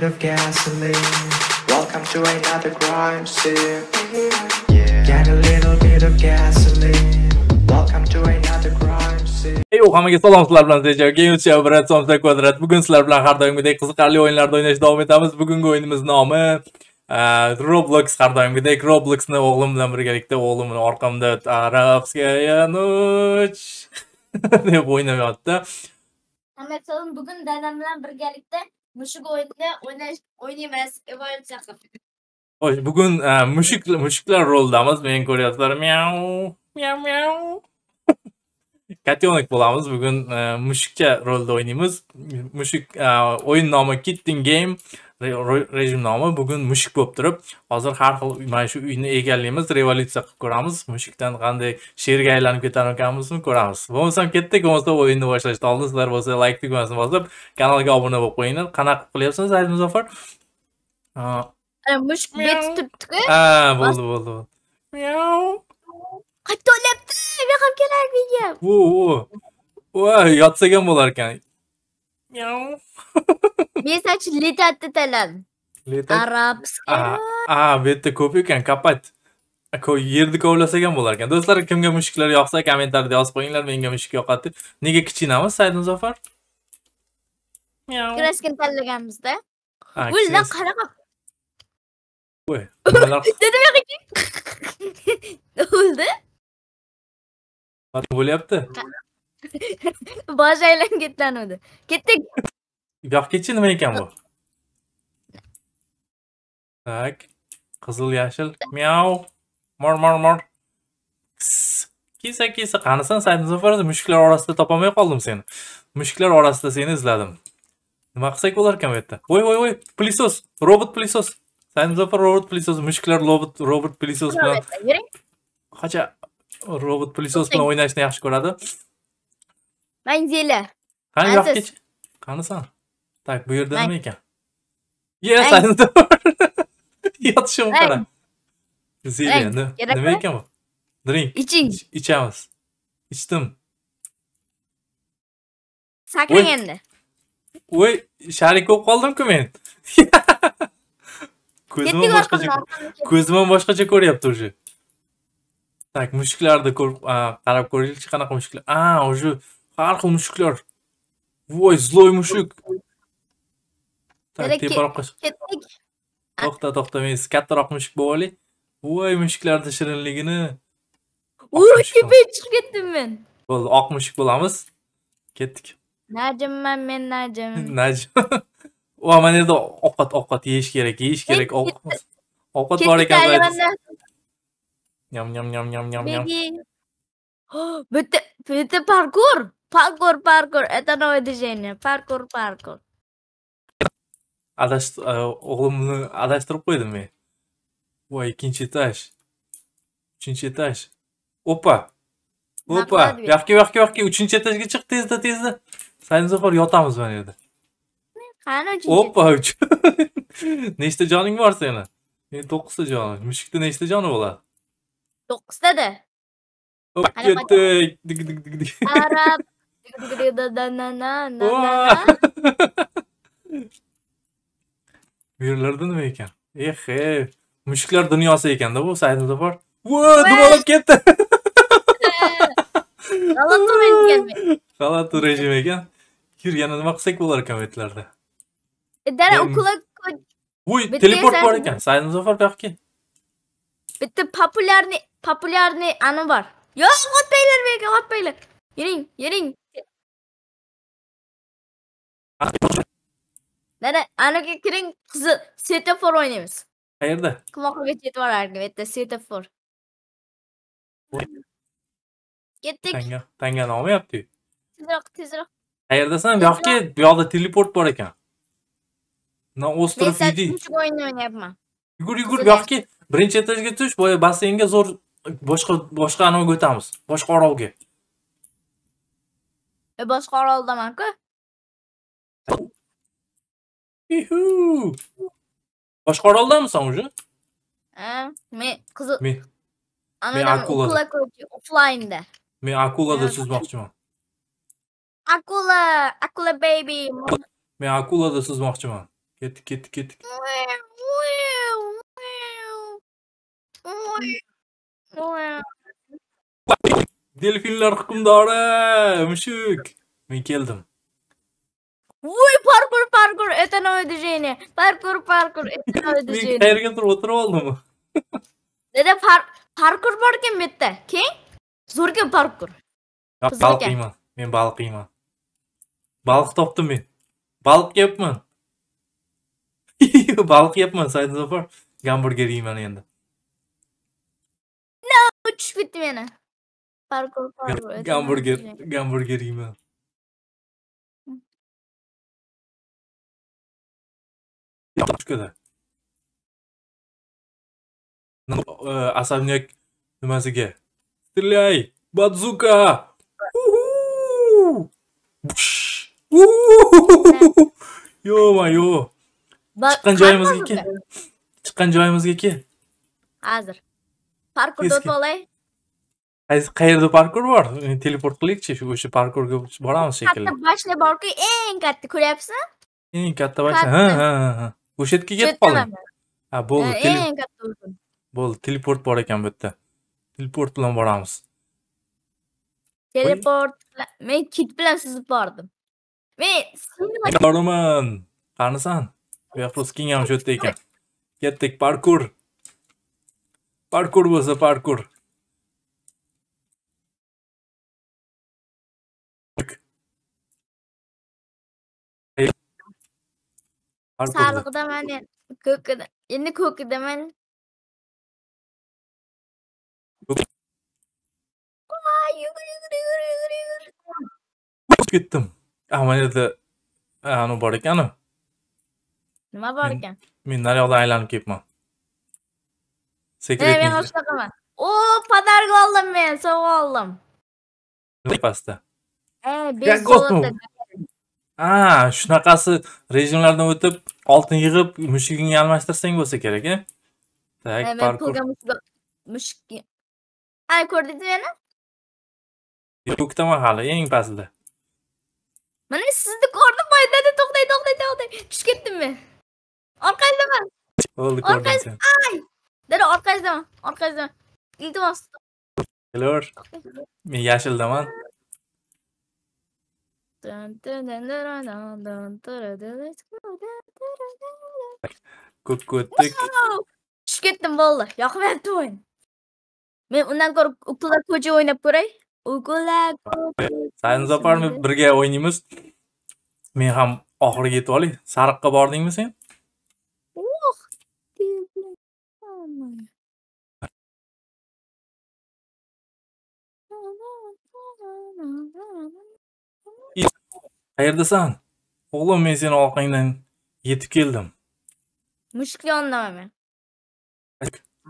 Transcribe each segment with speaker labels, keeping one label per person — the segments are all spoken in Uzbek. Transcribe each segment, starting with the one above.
Speaker 1: bit of gasoline. Welcome to another crime scene. Yeah. Get a little bit of gasoline. Welcome to another crime scene.
Speaker 2: Hey, u hammaga salom sizlar bilan Sejav Games Chevrat Somsa kvadrat Bugun sizlar bilan har doimgidek qiziqarli o'yinlarda o'ynash davom etamiz. Bugungi o'yinimiz nomi uh, Roblox har doimgidek Robloxni o'g'lim bilan birgalikda o'g'lim orqamda Arabskaya uh, noch deb o'ynayapti
Speaker 1: Hamma bugun dadam bilan birgalikda mushuk o'yinini o'ynash o'ynaymiz evolyutsiya qilib
Speaker 2: xo'sh bugun e, mushuk mushuklar rolidamiz men ko'ryapsizlar miau miau miau котенок bo'lamiz bugun e, mushukcha rolda o'ynaymiz mushuk e, o'yin nomi kitten game rejim nomi bugun mushuk bo'lib turib hozir har xil mana shu uyni egallaymiz revolyutsiya qilib ko'ramiz mushukdan qanday sherga aylanib ketarmikanmizmi ko'ramiz bo'lmasam ketdik bo'lmasa o'yinni boshlashdan oldin sizlar bo'lsa layk tugmasini bosib kanalga obuna bo'lib qo'yinglar qanaqa qilib qilyapsiz aziz muzaffar
Speaker 1: mushuk bet tutibdiku ha bo'ldi bo'ldi miau qayerda o'lyapti men ham kelar menga
Speaker 2: voy yotsak ham bo'lar ekan
Speaker 1: Месяч Arabs.
Speaker 2: Ah, A, bu yerda ko'p ekan, kapat. yerni kovlasak ham bo'lar ekan. Do'stlar, kimga mushuklar yoqsa, kommentarda yozib qo'yinglar, menga mushuk yoqadi. Nega kichkinamiz, Said Muzafar?
Speaker 1: Kraskani tanlaganimizda. Ulla qanaqa
Speaker 2: Voy, nimalar?
Speaker 1: Dedim yo'qki. Bo'ldi.
Speaker 2: Nima bo'lyapti?
Speaker 1: bosh aylanib ketdik
Speaker 2: bu ketchi nima ekan bu так qizil yashil miau mor mor mor kisa kisa qanisan said muzafarov mushuklar orasida topolmay qoldim seni mushuklar orasida seni izladim nima qilsak bo'larkan bu yerda voy voy voy plisos robot plisos sayt muzaffar robot pilesos mushuklar robot robot pilesos bilan hoja robot plisos bilan o'ynashni yaxshi ko'radi manzili qani yoqgacha qanisan Tak bu yerda nima ekan yes i know yotishimni qara Ne nima ekan bu drink iching ichamiz ichdim
Speaker 1: saklang endi
Speaker 2: voy sharik bo'lib qoldimku men
Speaker 1: ko'zim boshqacha ko'zim
Speaker 2: ham boshqacha ko'ryapti уже так mushuklarni ko'rib qarab ko'raylikchi qanaqa mushuklar a уже Har xil mushuklar. Voy, zloy mushuk. Tak, teparoq qoch. Ketdik. To'xta, to'xta, men kattaroq mushuk bo'lib olaylik. Voy, mushuklarning shirinligini.
Speaker 1: Uy, tepay chiqib ketdim men.
Speaker 2: Bo'ldi, oq mushuk bo'lamiz. Ketdik.
Speaker 1: Najimman men Najim.
Speaker 2: Najim. Va mana yerda ovqat, ovqat yeyish kerak, yeyish kerak. Ovqat bor ekan. Yam yam yam yam yam yam.
Speaker 1: Bitta parkur. Паркур, паркур. Это новое движение. Паркур, паркур.
Speaker 2: Adashtir, o'g'limni adashtirib qo'ydim men. Voy, ikkinchi Опа. Опа. etaj. Opa. Opa, yoqqa, yoqqa, yoqqa, uchinchi etajga chiq tezda, tezda. Saynzohor yotamiz mana yerda.
Speaker 1: Qani uchinchi? Opa,
Speaker 2: nechta joning bor seni? Men 9 ta jonim. Mushukda nechta joni bo'ladi? 9 tada. Ketdik.
Speaker 1: Arab bu
Speaker 2: yerlarda nima ekan eh e mushuklar dunyosi ekanda bu saytida bor
Speaker 1: vo dumalab ketdi
Speaker 2: g'alati rejim ekan kirganda yana nima qilsak bo'lar ekan bu
Speaker 1: e, dara voy teleport bor ekan
Speaker 2: said muzaffar bu yoqqa kel
Speaker 1: bitta популярный популярный ani bor yo'q otmanglar bu yerga otmanglar yuring yuring mana anaqa kiring qizi svetofor o'ynaymiz qayerda qimoqxonaga yetib borardim bu yerda svetofor ketdik tanga
Speaker 2: tangani olmayaptiyu
Speaker 1: tezroq tezroq
Speaker 2: qayerdasan bu yoqga bu yoqda teleport bor ekan на остров еди
Speaker 1: o'yinni o'ynayapman
Speaker 2: yugur yugur bu yoqga birinchi etajga tush boya basseynga zo'r boshqa boshqa anaviga o'tamiz boshqa orolga
Speaker 1: e, boshqa oroldamanku
Speaker 2: Yuhu. Başka mı sen hoca?
Speaker 1: Me kızı.
Speaker 2: Mi. Me akula, akuladı. okula
Speaker 1: koyucu offline'de.
Speaker 2: Mi akula da sızmakçıma.
Speaker 1: Akula, akula baby.
Speaker 2: Mi akula da sızmakçıma. Git git git. Delfinler hükümdarı. Müşük. Ben geldim.
Speaker 1: Vuy parkur parkur Etena ödeyeceğini. Parkur parkur Etena ödeyeceğini. Her gün
Speaker 2: otur oldu mu?
Speaker 1: Dede par parkur borgen bitti. Kim? Zor Zorgen parkur.
Speaker 2: Ya balık yiyman. Ben balık yiyman. Balık toptum ben. Balık yapman. balık yapman. Saydın zafar. Hamburger yiyman endi.
Speaker 1: No, uçuş bitti beni. Parkur parkur. Hamburger,
Speaker 3: hamburger yiyman. yoqlab tushkadi
Speaker 2: asamnyak nimasiga stryay badzuka yo'ma yo
Speaker 1: chiqqan joyimizga kel
Speaker 2: chiqqan joyimizga kel
Speaker 1: hozir parkurda o'tib olay
Speaker 2: qaysi qayerda parkur bor teleport qilaylikchi o'sha parkurga boramiz shekilli katta
Speaker 1: bashle borku eng katta ko'ryapsan
Speaker 2: eng katta bashla ha ha ha o'sha yerga ketib qoldim ha bo'ldi eng katta o'zim bo'ldi teleport bor ekan bu yerda teleport bilan boramiz
Speaker 1: teleport men kit bilan suzib bordim men
Speaker 2: boraman qanisan vyaproskiing ham shu yerda ekan ketdik parkur parkur bo'lsa parkur
Speaker 1: Harbi kokuyor. sağlıklı hemen hani, koku yeni koku hemen. Hani? Yok.
Speaker 3: Ay yugur yugur yugur yugur
Speaker 2: yugur. Gittim. Ama e, ne de anu barıkanı.
Speaker 1: Nima borkan?
Speaker 2: Minnar yola aylanib ketma. Sekret. Men
Speaker 1: o'shaqaman. O, podarga oldim men, sovg'a oldim. Pastda. Ey, 5 zlotdan.
Speaker 2: A, shunaqasi rejimlardan o'tib, oltin yig'ib, mushugingga almashtirsang bo'lsa kerak-a? E? Tak, Hemen parkur. pulga
Speaker 1: mushuk mushuk. ko'rdingiz meni?
Speaker 2: hali, eng pastda.
Speaker 1: Mana sizni ko'rdim, poydada to'xtay, to'xtay, to'xtay. Tushib ketdimmi? Orqangizdaman.
Speaker 2: Bo'ldi, ko'rdim.
Speaker 1: Dada orqangizdaman, orqangizdaman. Iltimos.
Speaker 2: kelaver Men yashildaman.
Speaker 1: ko'kko'tik tushib ketdim bolalar yoqmayapti o'yin men undan ko'ra ukula ko'cha o'ynab ko'ray ukula
Speaker 2: sanza oparmi birga o'ynaymiz men ham oxiriga yetib olay sariqqa bordingmi sen Qayerdasan? O'g'lim, men seni orqangdan yetib keldim.
Speaker 1: Mushuk yondamayman.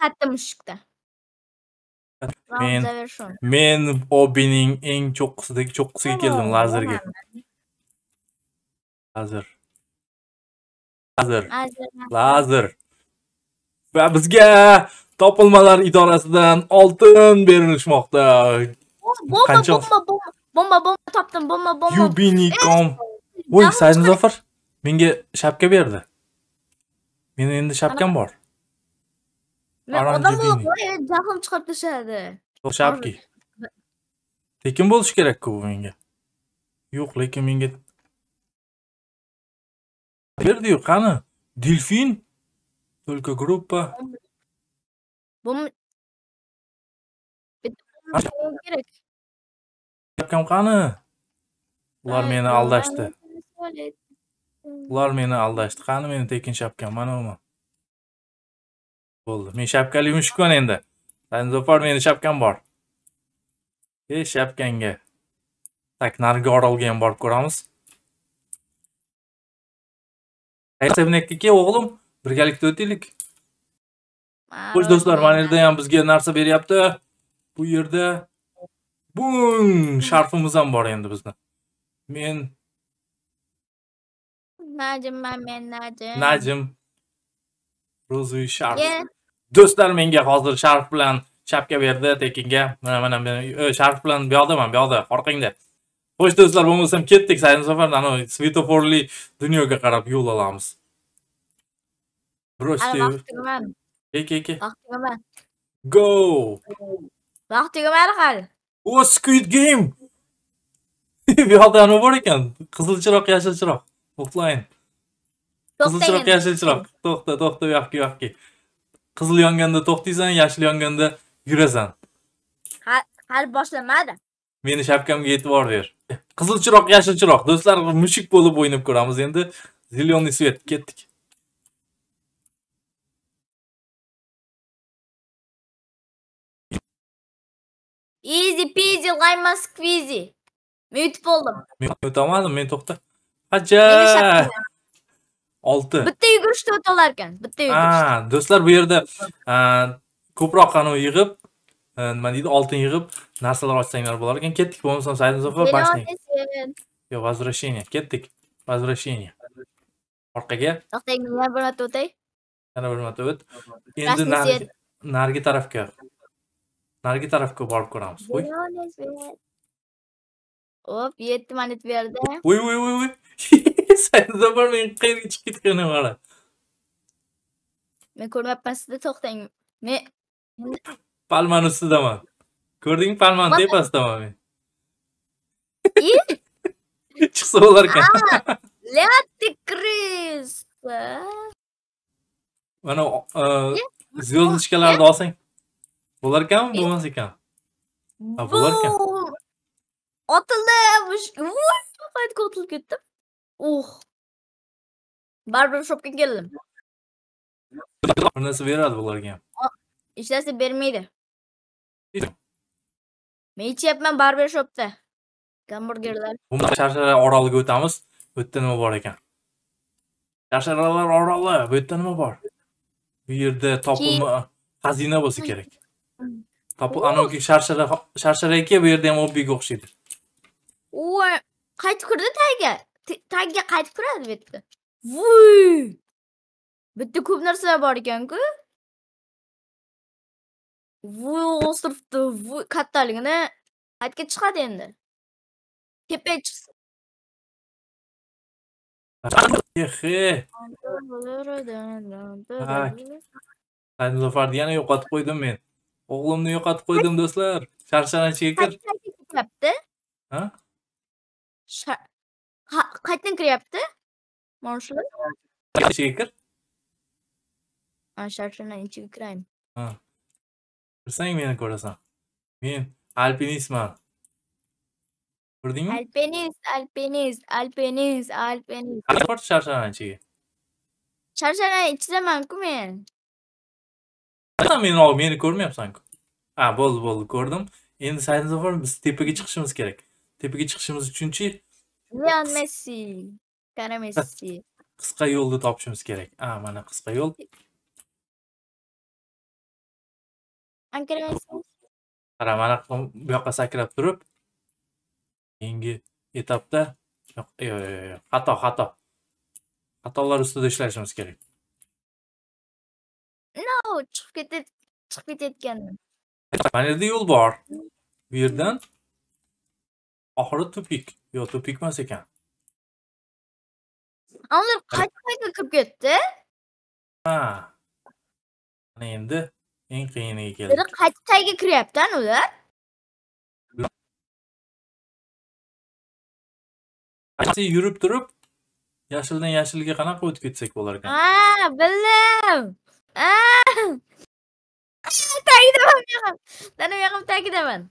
Speaker 1: Katta mushukda. Men
Speaker 2: men Obining eng cho'qqisidagi cho'qqisiga keldim, lazerga. Lazer. Lazer. Lazer. Va bizga topilmalar idorasidan oltin berilishmoqda. Bomba, bomba,
Speaker 1: bomba. bomba bomba topdim bomba bomba yubinikom
Speaker 2: voy saiz muzaffar menga shapka berdi meni endi shapkam bor jahlim
Speaker 1: chiqib tashadi
Speaker 2: shapki tekin bo'lishi kerak-ku bu menga yo'q lekin menga berdi-yu
Speaker 3: qani delfin только группа kerak Shapkam qani?
Speaker 2: Ular meni aldashdi. Ular meni aldashdi. Qani meni tekin shapkam? Mana bu Bo'ldi. Men shapkali mushukman endi. Zanzofar meni shapkam bor. E, shapkanga. Tak, narigi orolga ham borib ko'ramiz. Sevnekka o'g'lim, birgalikda o'taylik. Xo'sh do'stlar, mana yerda ham bizga narsa beryapti. Bu yerda Bung sharfimiz ham bor endi bizni. Men
Speaker 1: Najimman men
Speaker 2: Najim. Najim. Ro'zuy sharf. Do'stlar menga hozir sharf bilan chapga berdi tekinga. Mana mana e, sharf bilan bu yoqdaman, bu yoqda orqangda. Xo'sh do'stlar, bo'lmasam ketdik sayin safar ana svetoforli dunyoga qarab yo'l olamiz. Brosti. Ke ke ke. Go.
Speaker 1: Vaqtiga marhal.
Speaker 2: o squid game Bir halde nima var ekan qizil chiroq yashil chiroq Oklayın. qizil chiroq yaşıl çırak. to'xta to'xta bu yoqqa Kızıl yoqqa qizil yonganda to'xtaysan yashil yonganda yurasan
Speaker 1: hali boshlamadi
Speaker 2: meni var ver. ber qizil chiroq yashil chiroq do'stlar müşik bo'lib o'ynab ko'ramiz endi zilyonlu свет ketdik
Speaker 1: Easy peasy lemon squeezy. Mute bo'ldim.
Speaker 2: Mute olmadim, men to'xta. Aja. 6. Bitta
Speaker 1: yugurishda o'talar ekan, bitta yugurishda.
Speaker 2: Ha, do'stlar, bu yerda ko'proq qanu yig'ib, nima deydi, oltin yig'ib narsalar ochsanglar bo'lar ekan. Ketdik, bo'lmasam saytimizni qo'yib
Speaker 1: boshlang.
Speaker 2: Yo, возвращение, ketdik. Возвращение. Orqaga.
Speaker 1: To'xtang, yana bir marta o'tay.
Speaker 2: Yana bir marta o't. Endi narigi tarafga. narigi tarafga borib ko'ramiz
Speaker 1: qo'y op yetti minut berdi
Speaker 2: voy voy voy voy sayzabor men qayerga chiqib ketgani mana
Speaker 1: men ko'rmayapman sizni to'xtang men
Speaker 2: palmani ustidaman ko'rdingmi palmani tepasidaman men chiqsa bo'larkan
Speaker 1: ты крыса
Speaker 2: mana звездочкаlarni olsang bo'larkanmi bo'lmaskanmi
Speaker 1: ha bo'larkan otilib qaytga otilib ketdim uh Barber ushlab keldim
Speaker 3: bir beradi bularga ham
Speaker 1: hech bermaydi men ichyapman barber shopda gamburgerlar
Speaker 2: sharshara oroliga o'tamiz bu yerda nima bor ekan sharsharalar oroli bu yerda nima bor bu yerda topilma xazina bo'lsa kerak Topu anavki sharshara sharshara aka bu yerda ham obbiga o'xshaydi.
Speaker 1: Voy, qaytib kirdi tagga. Tagga qaytib kiradi bu yerda. Vuy! Bitta ko'p narsalar bor ekan-ku. Vuy, o'stiribdi, vuy kattaligini qaytga chiqadi endi. Tepaga chiqsin
Speaker 2: Ha, Zafar yana yo'qotib qo'ydim men. O'g'limni yo'qotib qo'ydim do'stlar. Sharshanachiga kir. Qaytdan kiryapti? Ha?
Speaker 1: Qaytdan kiryapti? Ichiga kir. Ha, sharshana ichiga kirayin.
Speaker 2: Ha. Kirsang meni ko'rasan. Men alpinistman. Ko'rdingmi?
Speaker 1: Alpinist, alpinist, alpinist, alpinist.
Speaker 2: Qanaqasi sharshana ichiga?
Speaker 1: Sharshana ichidamanku men.
Speaker 2: meni meni kormayapsan ha bo'ldi bo'ldi ko'rdim endi sayin zafar biz tepaga chiqishimiz kerak tepaga chiqishimiz uchunchi
Speaker 1: lion messi kara messi
Speaker 2: qisqa yo'lni topishimiz kerak a mana qisqa yo'l qara mana bu yoqqa sakrab turib keyingi etapda yo'q yo'q xato xato xatolar ustida ishlashimiz kerak
Speaker 1: no chiqib ketdi chiqib ketayotgandim
Speaker 2: mana yerda yo'l bor bu yerdan oxiri tupik yo tupik emas ekan
Speaker 1: ular qayta qayta kirib ketdi
Speaker 2: ha mana endi eng qiyiniga keldik biri
Speaker 3: qayta tagiga kiryapti ular
Speaker 2: yurib turib yashildan yashilga qanaqa o'tib ketsak bo'lar ekan
Speaker 1: ha bildim Takip devam yakam. Tanım yakam takip devam.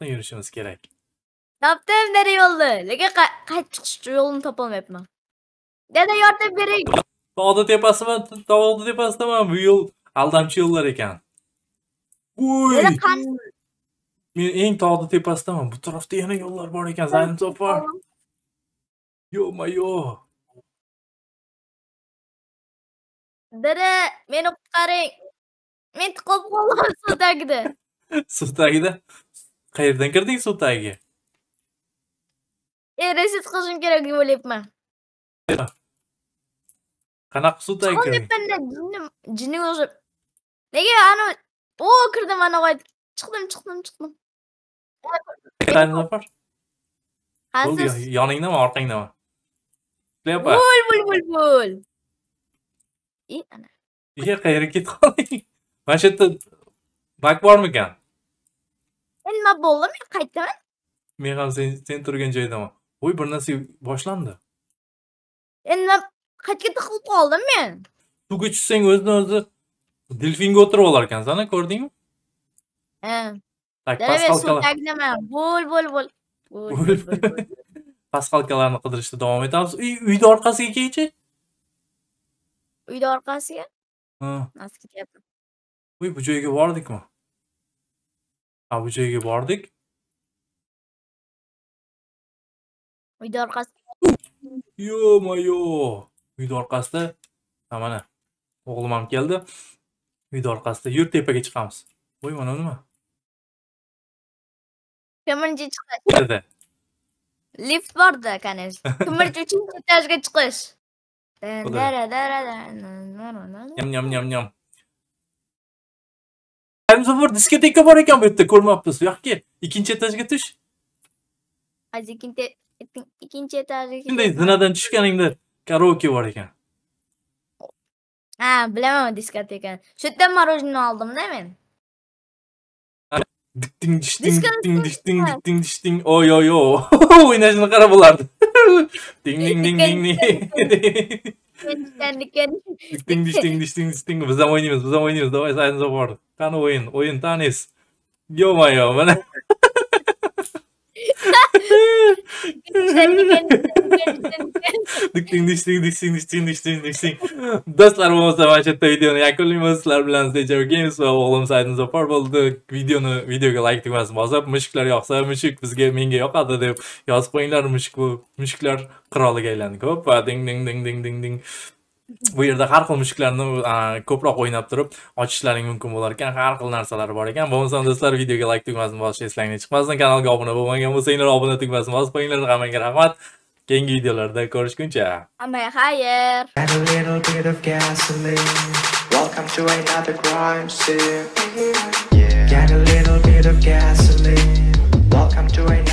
Speaker 2: Yürüyüşümüz gerek.
Speaker 1: Yaptım nereye yollu? Lege kaç yolunu toplam yapma. Dede yardım biri.
Speaker 2: Oda tepası var. Oda tepası tamam. Bu yol aldamçı yollar ekan. Uy. Men eng tog'ni tepasidaman bu tarafda yana yo'llar bor ekan zanim topar yo'ma yo'q
Speaker 1: dada meni qutqaring men tiqilib qoldim suv tagida
Speaker 2: suv tagida qayerdan kirding suv tagiga e,
Speaker 1: reset qilishim kerak deb o'ylayapman
Speaker 2: qanaqa suv tagiga o'ylayapmanda
Speaker 1: jinni jinniga o'xshab nega anavi o kirdim anavi chiqdim chiqdim chiqdim
Speaker 2: nafar yoningdami orqangdami bo'l
Speaker 1: bo'l bo'l bo'l и ana
Speaker 2: iye qayerga ketib qolding mana shu yerda bak bormikan
Speaker 1: nima bo'ldi men qaytdim
Speaker 2: men ham sen sen turgan joydaman voy bir narsa boshlandi
Speaker 1: endi qayerga tiqilib qoldim men
Speaker 2: suvga tushsang o'zidan o'zi delfinga o'tirib olar ekansan ko'rdingmi так pastqalkalar
Speaker 1: bo'l bo'l bo'l
Speaker 2: pastqalkalarni qidirishda davom etamiz uy uyni orqasiga kelchi
Speaker 1: Uyni orqasiga Ha. ketyapti
Speaker 2: Uy, bu joyga bordikmi? Ha, bu joyga bordik.
Speaker 1: Uyni orqasiga
Speaker 2: yo mayo Uyni orqasida ha mana o'g'lim ham keldi. Uyni orqasida yur tepaga chiqamiz. Voy, mana nima?
Speaker 1: Ko'mirchi chiqish. Lift borda, конечно. Ko'mirchi uchinchi etajga chiqish. Bu da-
Speaker 2: Yum yum yum yum. Termize vur diskoteka varken bitti koruma yapıyorsun. Yok ki. İkinci etaj götür.
Speaker 1: Az ikinci ikinci etajdaki. Şimdi zinadan
Speaker 2: çıkan indi. Karaoke var iken.
Speaker 1: Ha bilemem o diskoteka. Sütten marojunu aldım değil mi?
Speaker 2: Diktin diştin Diskotek diktin diştin var. diktin diştin. Oy oy oy. Oynayışını kara bulardı. ding ding ding ding ding.
Speaker 1: Diken diken.
Speaker 2: Ding ding ding Bizden oynuyoruz, bizden oynuyoruz. Davay sayınıza var. Tane oyun, oyun tanesi. Yo man yo.
Speaker 1: Dikting
Speaker 3: dikting
Speaker 2: dikting dikting dikting dikting. Do'stlar, bo'lmasa mana shu yerda videoni yakunlaymiz. Sizlar bilan Zero Games va o'g'lim Saidin Zafar bo'ldi. Videoni videoga like tugmasini bosib, mushuklar yoqsa, mushuk bizga menga yoqadi deb yozib qo'yinglar. Mushuk mushuklar qiroliga aylandi ko'p va ding ding ding ding ding ding. bu yerda har xil mushuklarni ko'proq o'ynab turib ochishlaring mumkin bo'lar ekan har xil narsalar bor ekan bo'lmasam do'stlar videoga layk tugmasini bosishni eslanglar chiqmasdan kanalga obuna bo'lmagan bo'lsanglar obuna tugmasini bosib qo'yinglar hammaga rahmat keyingi videolarda ko'rishguncha
Speaker 1: hammay xayr
Speaker 3: Welcome to another crime scene. a little bit of gasoline. Welcome to another